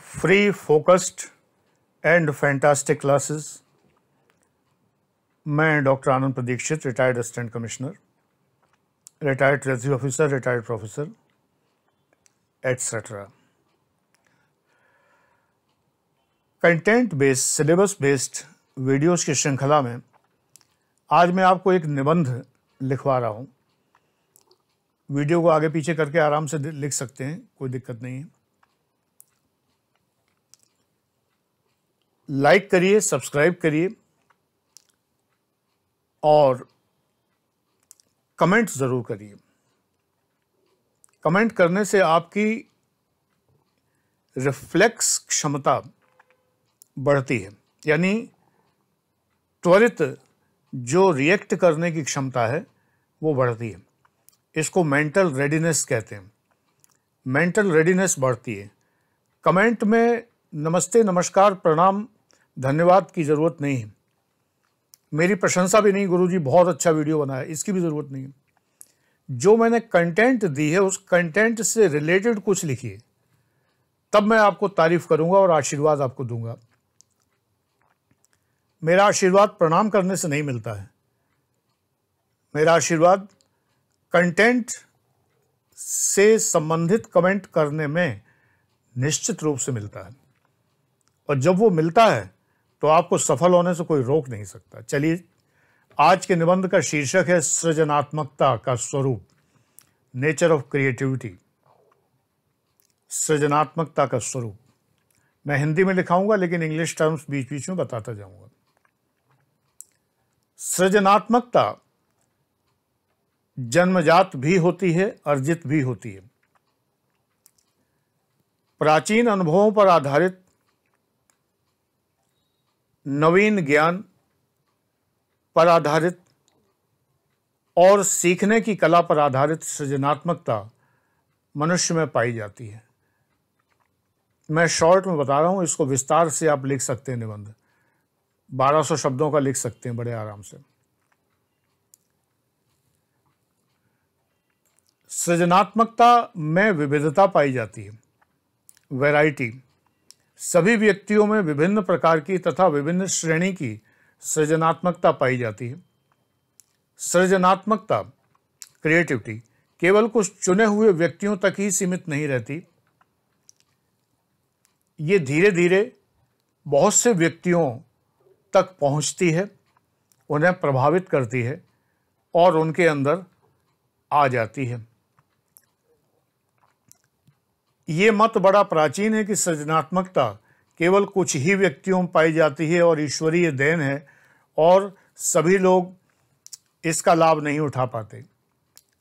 free, focused and fantastic classes. मैं doctor Anand Pradikshit retired assistant commissioner retired treasury officer retired professor etcetera content based syllabus based videos की श्रृंखला में आज मैं आपको एक निबंध लिखवा रहा हूँ वीडियो को आगे पीछे करके आराम से लिख सकते हैं कोई दिक्कत नहीं है लाइक करिए सब्सक्राइब करिए और कमेंट ज़रूर करिए कमेंट करने से आपकी रिफ्लेक्स क्षमता बढ़ती है यानी त्वरित जो रिएक्ट करने की क्षमता है वो बढ़ती है इसको मेंटल रेडीनेस कहते हैं मेंटल रेडीनेस बढ़ती है कमेंट में नमस्ते नमस्कार प्रणाम धन्यवाद की ज़रूरत नहीं है मेरी प्रशंसा भी नहीं गुरुजी बहुत अच्छा वीडियो बनाया इसकी भी ज़रूरत नहीं है जो मैंने कंटेंट दी है उस कंटेंट से रिलेटेड कुछ लिखिए तब मैं आपको तारीफ़ करूंगा और आशीर्वाद आपको दूंगा मेरा आशीर्वाद प्रणाम करने से नहीं मिलता है मेरा आशीर्वाद कंटेंट से संबंधित कमेंट करने में निश्चित रूप से मिलता है और जब वो मिलता है तो आपको सफल होने से कोई रोक नहीं सकता चलिए आज के निबंध का शीर्षक है सृजनात्मकता का स्वरूप नेचर ऑफ क्रिएटिविटी सृजनात्मकता का स्वरूप मैं हिंदी में लिखाऊंगा लेकिन इंग्लिश टर्म्स बीच बीच में बताता जाऊंगा सृजनात्मकता जन्मजात भी होती है अर्जित भी होती है प्राचीन अनुभवों पर आधारित नवीन ज्ञान पर आधारित और सीखने की कला पर आधारित सृजनात्मकता मनुष्य में पाई जाती है मैं शॉर्ट में बता रहा हूँ इसको विस्तार से आप लिख सकते हैं निबंध 1200 शब्दों का लिख सकते हैं बड़े आराम से सृजनात्मकता में विविधता पाई जाती है वैरायटी सभी व्यक्तियों में विभिन्न प्रकार की तथा विभिन्न श्रेणी की सृजनात्मकता पाई जाती है सृजनात्मकता क्रिएटिविटी केवल कुछ चुने हुए व्यक्तियों तक ही सीमित नहीं रहती ये धीरे धीरे बहुत से व्यक्तियों तक पहुंचती है उन्हें प्रभावित करती है और उनके अंदर आ जाती है ये मत बड़ा प्राचीन है कि सृजनात्मकता केवल कुछ ही व्यक्तियों में पाई जाती है और ईश्वरीय देन है और सभी लोग इसका लाभ नहीं उठा पाते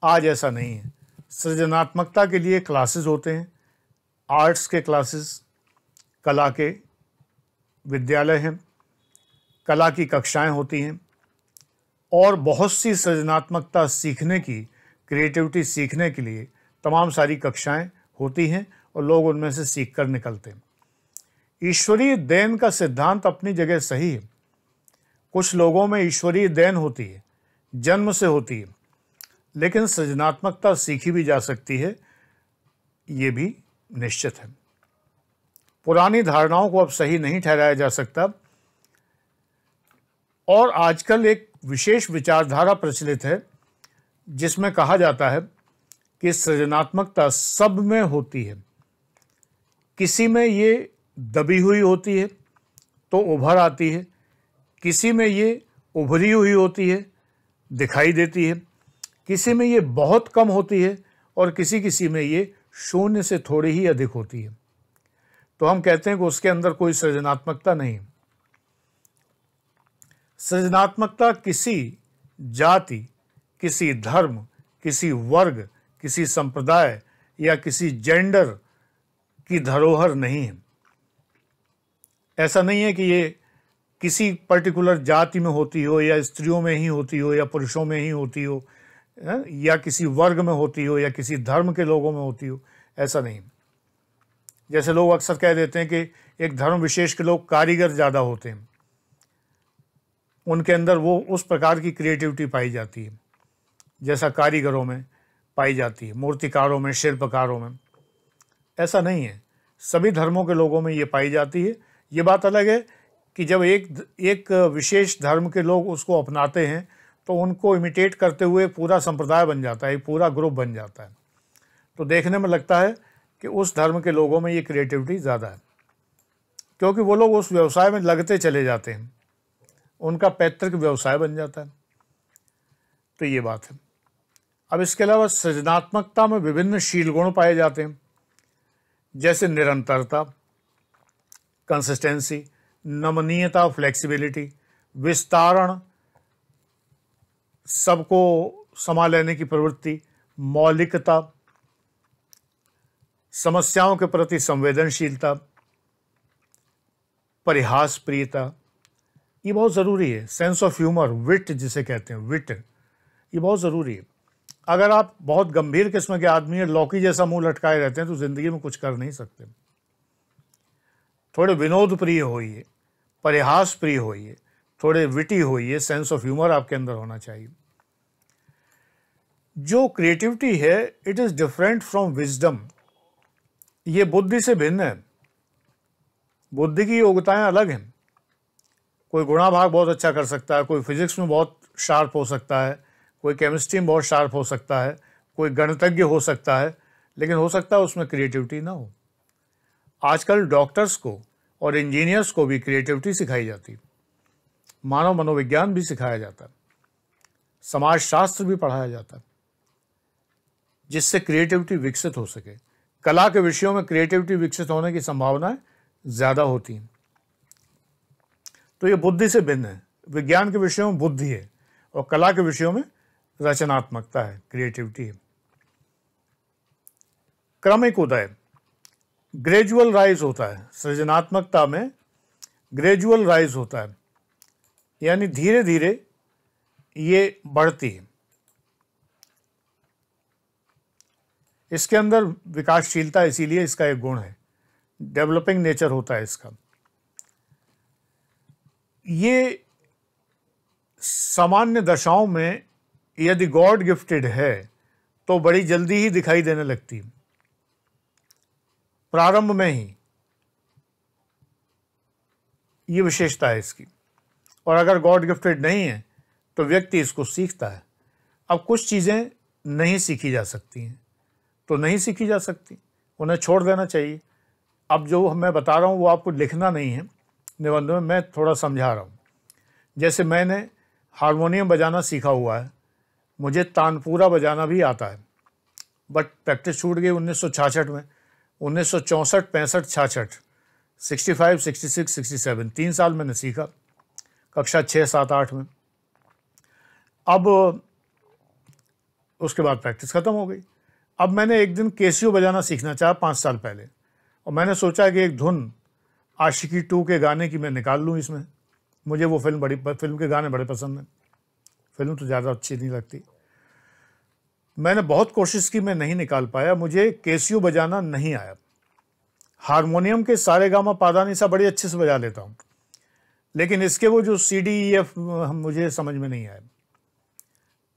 आज ऐसा नहीं है सृजनात्मकता के लिए क्लासेस होते हैं आर्ट्स के क्लासेस कला के विद्यालय हैं कला की कक्षाएं होती हैं और बहुत सी सृजनात्मकता सीखने की क्रिएटिविटी सीखने के लिए तमाम सारी कक्षाएं होती हैं और लोग उनमें से सीख कर निकलते हैं ईश्वरीय देन का सिद्धांत अपनी जगह सही है कुछ लोगों में ईश्वरीय देन होती है जन्म से होती है लेकिन सृजनात्मकता सीखी भी जा सकती है ये भी निश्चित है पुरानी धारणाओं को अब सही नहीं ठहराया जा सकता और आजकल एक विशेष विचारधारा प्रचलित है जिसमें कहा जाता है कि सृजनात्मकता सब में होती है किसी में ये दबी हुई होती है तो उभर आती है किसी में ये उभरी हुई होती है दिखाई देती है किसी में ये बहुत कम होती है और किसी किसी में ये शून्य से थोड़ी ही अधिक होती है तो हम कहते हैं कि उसके अंदर कोई सृजनात्मकता नहीं सृजनात्मकता किसी जाति किसी धर्म किसी वर्ग किसी संप्रदाय या किसी जेंडर की धरोहर नहीं है ऐसा नहीं है कि ये किसी पर्टिकुलर जाति में होती हो या स्त्रियों में ही होती हो या पुरुषों में ही होती हो हाँ, या किसी वर्ग में होती हो या किसी धर्म के लोगों में होती हो ऐसा नहीं जैसे लोग अक्सर कह देते हैं कि एक धर्म विशेष के लोग कारीगर ज़्यादा होते हैं उनके अंदर वो उस प्रकार की क्रिएटिविटी पाई जाती है जैसा कारीगरों में पाई जाती है मूर्तिकारों में शिल्पकारों में ऐसा नहीं है सभी धर्मों के लोगों में ये पाई जाती है ये बात अलग है कि जब एक एक विशेष धर्म के लोग उसको अपनाते हैं तो उनको इमिटेट करते हुए पूरा संप्रदाय बन जाता है एक पूरा ग्रुप बन जाता है तो देखने में लगता है कि उस धर्म के लोगों में ये क्रिएटिविटी ज़्यादा है क्योंकि वो लोग उस व्यवसाय में लगते चले जाते हैं उनका पैतृक व्यवसाय बन जाता है तो ये बात है अब इसके अलावा सृजनात्मकता में विभिन्न शील गुण पाए जाते हैं जैसे निरंतरता कंसिस्टेंसी नमनीयता फ्लेक्सिबिलिटी विस्तारण सबको समा लेने की प्रवृत्ति मौलिकता समस्याओं के प्रति संवेदनशीलता परिहास प्रियता ये बहुत ज़रूरी है सेंस ऑफ ह्यूमर विट जिसे कहते हैं विट ये बहुत ज़रूरी है अगर आप बहुत गंभीर किस्म के आदमी हैं लौकी जैसा मुंह लटकाए रहते हैं तो ज़िंदगी में कुछ कर नहीं सकते थोड़े विनोद प्रिय होइए परिहास प्रिय होइए थोड़े विटी होइए सेंस ऑफ ह्यूमर आपके अंदर होना चाहिए जो क्रिएटिविटी है it is different from wisdom ये बुद्धि से भिन्न है बुद्धि की योग्यताएं अलग हैं कोई गुणाभाग बहुत अच्छा कर सकता है कोई फिजिक्स में बहुत शार्प हो सकता है कोई केमिस्ट्री में बहुत शार्प हो सकता है कोई गणितज्ञ हो सकता है लेकिन हो सकता है उसमें क्रिएटिविटी ना हो आजकल डॉक्टर्स को और इंजीनियर्स को भी क्रिएटिविटी सिखाई जाती मानव मनोविज्ञान भी सिखाया जाता समाजशास्त्र समाज शास्त्र भी पढ़ाया जाता जिससे क्रिएटिविटी विकसित हो सके कला के विषयों में क्रिएटिविटी विकसित होने की संभावनाएं ज़्यादा होती हैं तो ये बुद्धि से भिन्न है विज्ञान के विषयों में बुद्धि है और कला के विषयों में रचनात्मकता है क्रिएटिविटी है क्रमिक उदय ग्रेजुअल राइज होता है सृजनात्मकता में ग्रेजुअल राइज होता है यानी धीरे धीरे ये बढ़ती है इसके अंदर विकासशीलता इसीलिए इसका एक गुण है डेवलपिंग नेचर होता है इसका ये सामान्य दशाओं में यदि गॉड गिफ्टेड है तो बड़ी जल्दी ही दिखाई देने लगती प्रारंभ में ही ये विशेषता है इसकी और अगर गॉड गिफ्टेड नहीं है तो व्यक्ति इसको सीखता है अब कुछ चीज़ें नहीं सीखी जा सकती हैं तो नहीं सीखी जा सकती उन्हें छोड़ देना चाहिए अब जो मैं बता रहा हूँ वो आपको लिखना नहीं है निबंध में मैं थोड़ा समझा रहा हूँ जैसे मैंने हारमोनियम बजाना सीखा हुआ है मुझे तानपुरा बजाना भी आता है बट प्रैक्टिस छूट गई उन्नीस में उन्नीस सौ चौंसठ पैंसठ छाछठ sixty five sixty six sixty seven तीन साल मैंने सीखा कक्षा छः सात आठ में अब उसके बाद प्रैक्टिस ख़त्म हो गई अब मैंने एक दिन केसीओ बजाना सीखना चाहा पाँच साल पहले और मैंने सोचा कि एक धुन आशिकी टू के गाने की मैं निकाल लूँ इसमें मुझे वो फिल्म बड़ी फिल्म के गाने बड़े पसंद हैं फिल्म तो ज़्यादा अच्छी नहीं लगती मैंने बहुत कोशिश की मैं नहीं निकाल पाया मुझे केसियो बजाना नहीं आया हारमोनियम के सारे गामा पादानी सा बड़े अच्छे से बजा लेता हूँ लेकिन इसके वो जो सी डी ई एफ मुझे समझ में नहीं आए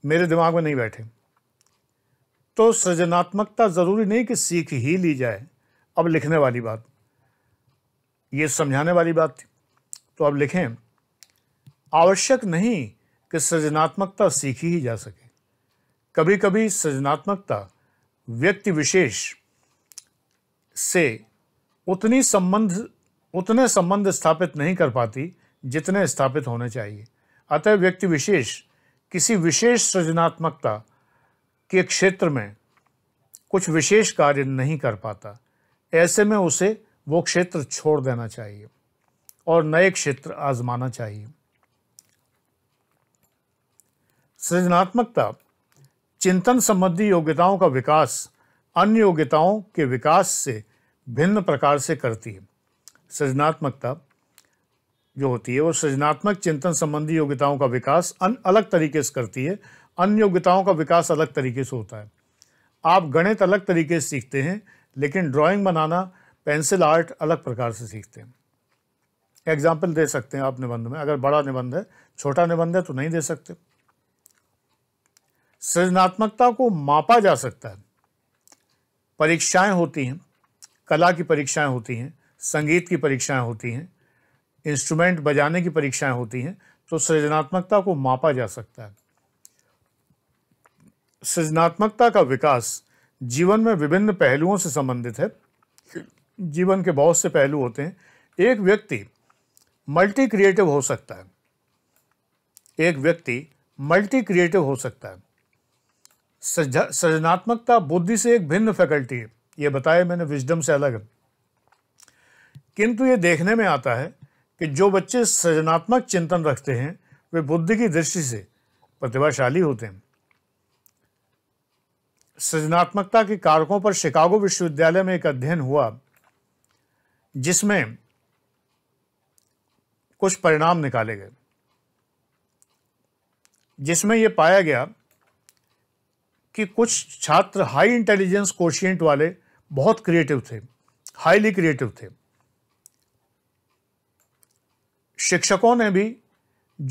मेरे दिमाग में नहीं बैठे तो सृजनात्मकता ज़रूरी नहीं कि सीख ही ली जाए अब लिखने वाली बात ये समझाने वाली बात थी तो अब लिखें आवश्यक नहीं कि सृजनात्मकता सीखी ही जा सके कभी कभी सृजनात्मकता व्यक्ति विशेष से उतनी संबंध उतने संबंध स्थापित नहीं कर पाती जितने स्थापित होने चाहिए अतः व्यक्ति विशेष किसी विशेष सृजनात्मकता के क्षेत्र में कुछ विशेष कार्य नहीं कर पाता ऐसे में उसे वो क्षेत्र छोड़ देना चाहिए और नए क्षेत्र आजमाना चाहिए सृजनात्मकता चिंतन संबंधी योग्यताओं का विकास अन्य योग्यताओं के विकास से भिन्न प्रकार से करती है सृजनात्मकता जो होती है वो सृजनात्मक चिंतन संबंधी योग्यताओं का विकास अन अलग तरीके से करती है अन्य योग्यताओं का विकास अलग तरीके से होता है आप गणित अलग तरीके से सीखते हैं लेकिन ड्राइंग बनाना पेंसिल आर्ट अलग प्रकार से सीखते हैं एग्जाम्पल दे सकते हैं आप निबंध में अगर बड़ा निबंध है छोटा निबंध है तो नहीं दे सकते सृजनात्मकता को मापा जा सकता है परीक्षाएं होती हैं कला की परीक्षाएं होती हैं संगीत की परीक्षाएं होती हैं इंस्ट्रूमेंट बजाने की परीक्षाएं होती हैं तो सृजनात्मकता को मापा जा सकता है सृजनात्मकता का विकास जीवन में विभिन्न पहलुओं से संबंधित है जीवन के बहुत से पहलू होते हैं एक व्यक्ति मल्टी क्रिएटिव हो सकता है एक व्यक्ति मल्टी क्रिएटिव हो सकता है सृजनात्मकता बुद्धि से एक भिन्न फैकल्टी है ये बताया मैंने विजडम से अलग है किंतु ये देखने में आता है कि जो बच्चे सृजनात्मक चिंतन रखते हैं वे बुद्धि की दृष्टि से प्रतिभाशाली होते हैं सृजनात्मकता के कारकों पर शिकागो विश्वविद्यालय में एक अध्ययन हुआ जिसमें कुछ परिणाम निकाले गए जिसमें यह पाया गया कि कुछ छात्र हाई इंटेलिजेंस कोशियंट वाले बहुत क्रिएटिव थे हाईली क्रिएटिव थे शिक्षकों ने भी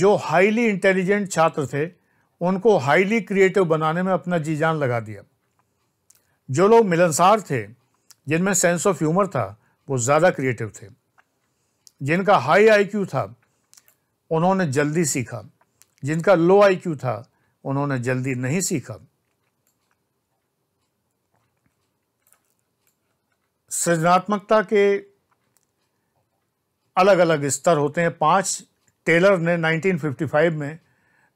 जो हाईली इंटेलिजेंट छात्र थे उनको हाईली क्रिएटिव बनाने में अपना जी जान लगा दिया जो लोग मिलनसार थे जिनमें सेंस ऑफ ह्यूमर था वो ज़्यादा क्रिएटिव थे जिनका हाई आईक्यू था उन्होंने जल्दी सीखा जिनका लो आईक्यू था उन्होंने जल्दी नहीं सीखा सृजनात्मकता के अलग अलग स्तर होते हैं पांच टेलर ने 1955 में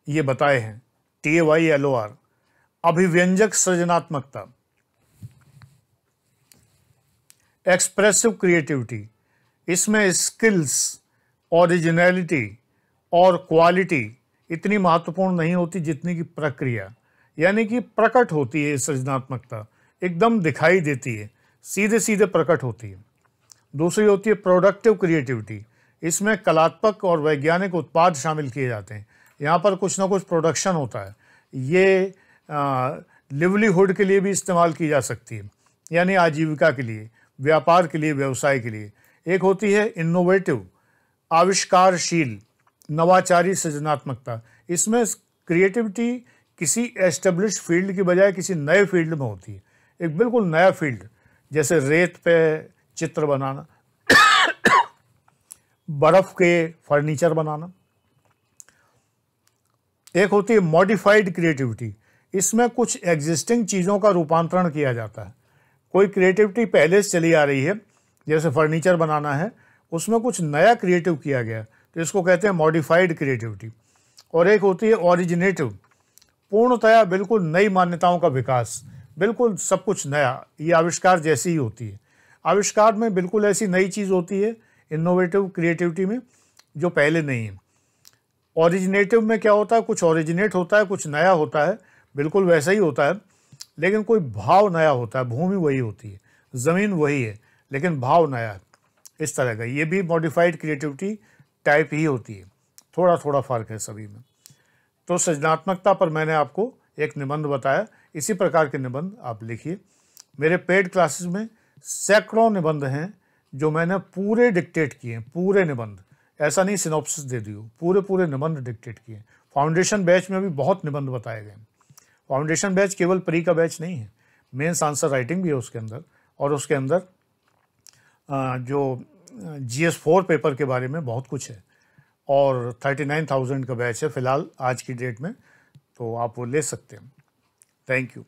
ये बताए हैं T A Y L O R अभिव्यंजक सृजनात्मकता एक्सप्रेसिव क्रिएटिविटी इसमें स्किल्स ओरिजिनलिटी और क्वालिटी इतनी महत्वपूर्ण नहीं होती जितनी कि प्रक्रिया यानी कि प्रकट होती है सृजनात्मकता एकदम दिखाई देती है सीधे सीधे प्रकट होती है दूसरी होती है प्रोडक्टिव क्रिएटिविटी इसमें कलात्मक और वैज्ञानिक उत्पाद शामिल किए जाते हैं यहाँ पर कुछ ना कुछ प्रोडक्शन होता है ये लिवलीहुड के लिए भी इस्तेमाल की जा सकती है यानी आजीविका के लिए व्यापार के लिए व्यवसाय के लिए एक होती है इनोवेटिव आविष्कारशील नवाचारी सृजनात्मकता इसमें क्रिएटिविटी किसी एस्टेब्लिश फील्ड की बजाय किसी नए फील्ड में होती है एक बिल्कुल नया फील्ड जैसे रेत पे चित्र बनाना बर्फ़ के फर्नीचर बनाना एक होती है मॉडिफाइड क्रिएटिविटी इसमें कुछ एग्जिस्टिंग चीज़ों का रूपांतरण किया जाता है कोई क्रिएटिविटी पहले से चली आ रही है जैसे फर्नीचर बनाना है उसमें कुछ नया क्रिएटिव किया गया तो इसको कहते हैं मॉडिफाइड क्रिएटिविटी और एक होती है ओरिजिनेटिव पूर्णतया बिल्कुल नई मान्यताओं का विकास बिल्कुल सब कुछ नया ये आविष्कार जैसी ही होती है आविष्कार में बिल्कुल ऐसी नई चीज़ होती है इनोवेटिव क्रिएटिविटी में जो पहले नहीं है ओरिजिनेटिव में क्या होता है कुछ ओरिजिनेट होता है कुछ नया होता है बिल्कुल वैसा ही होता है लेकिन कोई भाव नया होता है भूमि वही होती है ज़मीन वही है लेकिन भाव नया है इस तरह का ये भी मॉडिफाइड क्रिएटिविटी टाइप ही होती है थोड़ा थोड़ा फ़र्क है सभी में तो सृजनात्मकता पर मैंने आपको एक निबंध बताया इसी प्रकार के निबंध आप लिखिए मेरे पेड क्लासेस में सैकड़ों निबंध हैं जो मैंने पूरे डिक्टेट किए हैं पूरे निबंध ऐसा नहीं सिनोप्सिस दे दी हो पूरे पूरे निबंध डिक्टेट किए फाउंडेशन बैच में भी बहुत निबंध बताए गए फाउंडेशन बैच केवल प्री का बैच नहीं है मेन्स आंसर राइटिंग भी है उसके अंदर और उसके अंदर जो जी एस फोर पेपर के बारे में बहुत कुछ है और थर्टी नाइन थाउजेंड का बैच है फिलहाल आज की डेट में तो आप वो ले सकते हैं Thank you.